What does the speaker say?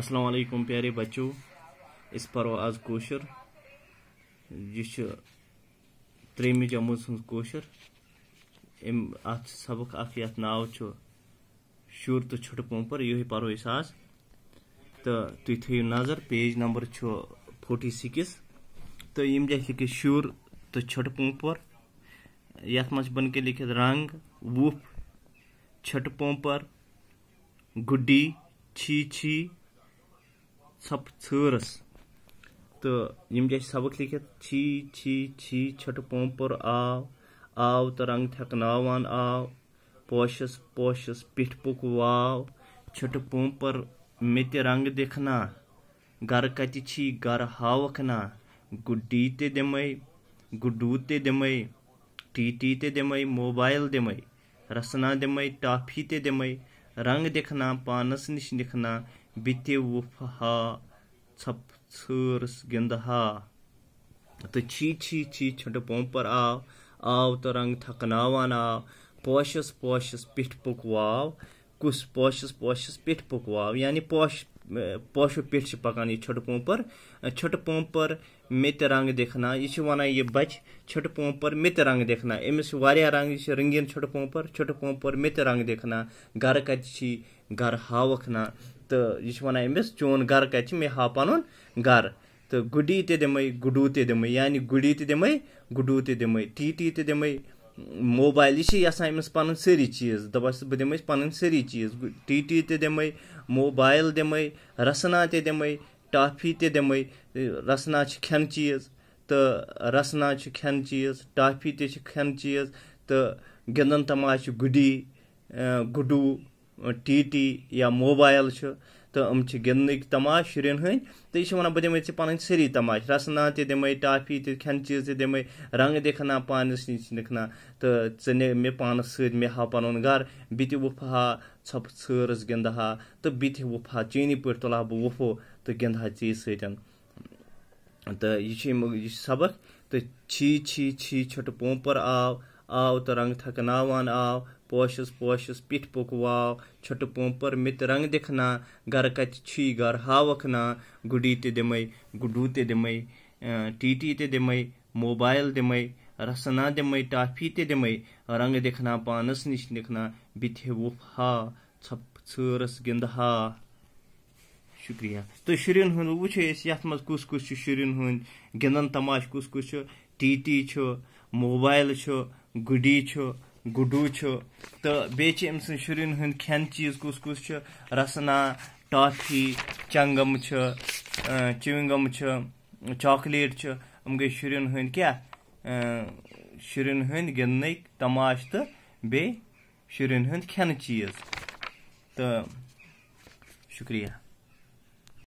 अस्सलाम वालेकुम प्यारे बच्चों इस परो आज कोशर यह त्रेमि जमूज हज कोशर अत सबक अख ये नाव शुर तो छुट पोपर यह पो आज तो तुम थो नजर पेज नंबर फोर्टी सिक्स तो यम लिखित शुर तो छुट पोपर ये मन लिखित रंग वुफ छट पोपर गुडी छी छी ژھپ ژھٲرٕس تہٕ یِم چھِ اَسہِ سبق لیٖکھِتھ چھی چھی چھی چھٹہٕ پوٚمپُر آو آو تہٕ رنٛگ تھٮ۪کناوان آو پوشَس پوشَس پیٚٹھۍ پوٚک واو چھٹہٕ پوٚمپُر مےٚ تہِ رنٛگ دِکھ نا گَرٕ کَتہِ چھی گَرٕ ہاوکھ نا گُڈی تہِ دِمَے گُڈوٗ تہِ دِمَے ٹی ٹی تہِ دِمَے موبایِل دِمَے رَسنا دِمَے ٹافی تہِ دِمَے رنٛگ دِکھ نا پانَس نِش نِکھ نا Bitiwupaha Chapsurs Gindaha तो छी छी छी छोटे पोम आव आव तो रंग थकनावान आव पोशस पोशस पिठ पकवाव कुस पोशस पोशस पिठ पकवाव यानी पोश पोशो पिठ पकान यह छोटे पोम पर पोपर पोम पर रंग देखना यह वन यह बच छोटे पोम पर मित रंग देखना अमिस रंग यह रंगीन छोटे पोम पर छोटे पोम पर रंग देखना गर कत घर ना تہٕ یہِ چھِ وَنان أمِس چون گَرٕ کَتہِ چھِ مےٚ ہاو پَنُن گَرٕ تہٕ گُڈی تہِ دِمَے گُڈوٗ تہِ دِمَے یعنی گُڈی تہِ دِمَے گُڈوٗ تہِ دِمَے ٹی ٹی تہِ دِمَے موبایل یہِ چھِ یَژھان أمِس پَنٕنۍ سٲری چیٖز دَپان چھُس بہٕ دِمَے پَنٕنۍ سٲری چیٖز ٹی ٹی تہِ دِمَے موبایل دِمَے رَسنا تہِ دِمَے ٹافی تہِ دِمَے رَسنا چھِ کھٮ۪نہٕ چیٖز تہٕ رَسنا چھِ کھٮ۪نہٕ چیٖز ٹافی تہِ چھِ کھٮ۪نہٕ چیٖز تہٕ گِنٛدَن تَماش چھِ گُڈی گُڈوٗ टी टी या موبایل چھُ تہٕ یِم چھِ گِنٛدنٕکۍ تَماش شُرٮ۪ن ہٕنٛدۍ تہٕ یہِ چھِ وَنان بہٕ دِمَے ژےٚ پَنٕنۍ سٲری تَماش رَسنا تہِ دِمَے ٹافی تہِ کھٮ۪نہٕ چیٖز تہِ دِمَے رنٛگ دِکھنا پانَس نِش دِکھنا تہٕ ژٕ نہِ مےٚ پانَس سۭتۍ مےٚ ہاو پَنُن گَرٕ بہٕ تہِ وُپھٕ ہا ژھۄپہٕ ژھٲرٕس گِنٛدٕ ہا تہٕ بہٕ تہِ وُپھٕ ہا چٲنی پٲٹھۍ تُلہٕ ہا بہٕ وُپھو تہٕ گِنٛدٕ ہا ژیٚیہِ سۭتۍ تہٕ یہِ چھُ یہِ چھُ سبق تہٕ چھی چھی چھی چھُٹہٕ پوپَر آو آو تہٕ رنٛگ تھکناوان آو पोशस पोशस पिठ पुकवाव छट पोंपर मित रंग दिखना घर कच छी घर हावखना गुडी ते दिमई गुडू ते दिमई टीटी ते दिमई मोबाइल दिमई रसना दिमई टाफी ते दिमई रंग दिखना पानस निश दिखना बिथे हा छप छरस गिंदहा शुक्रिया तो शुरन हूं वो ये मज कुस कुस शुरन हूं गिंदन तमाश कुस कुस टी टी मोबाइल गुडी गुडू तो बेच अम शुन हंद खेन चीज कुस कुस रसना टॉफी चंगम चिविंगम चॉकलेट हम गई शुन हंद क्या शुन हंद गिंद तमाश तो बे शुन हंद खेन चीज तो शुक्रिया